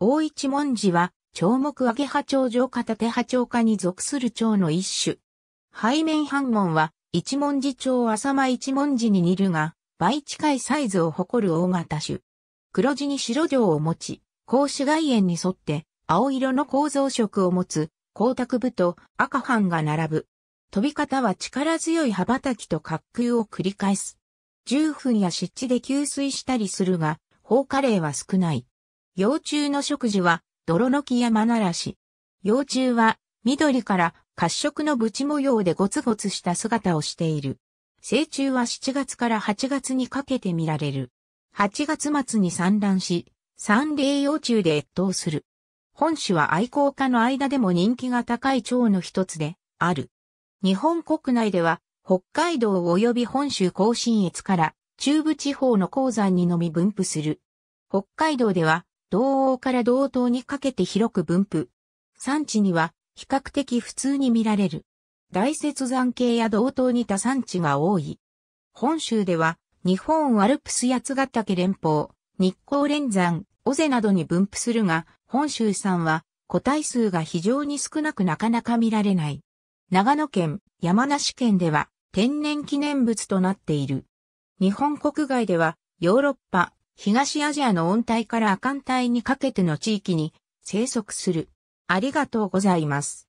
大一文字は、長木上派長上片手派長科に属する長の一種。背面半門は、一文字長浅間一文字に似るが、倍近いサイズを誇る大型種。黒地に白状を持ち、格子外縁に沿って、青色の構造色を持つ、光沢部と赤斑が並ぶ。飛び方は力強い羽ばたきと滑空を繰り返す。重粉や湿地で吸水したりするが、放火例は少ない。幼虫の食事は、泥の木やマナラシ。幼虫は、緑から褐色のブチ模様でゴツゴツした姿をしている。成虫は7月から8月にかけて見られる。8月末に産卵し、産霊幼虫で越冬する。本種は愛好家の間でも人気が高い蝶の一つで、ある。日本国内では、北海道及び本州甲信越から中部地方の鉱山にのみ分布する。北海道では、道央から道東にかけて広く分布。山地には比較的普通に見られる。大雪山系や道東に多山地が多い。本州では日本アルプス八ヶ岳連峰、日光連山、尾瀬などに分布するが、本州山は個体数が非常に少なくなかなか見られない。長野県、山梨県では天然記念物となっている。日本国外ではヨーロッパ、東アジアの温帯から亜寒帯にかけての地域に生息する。ありがとうございます。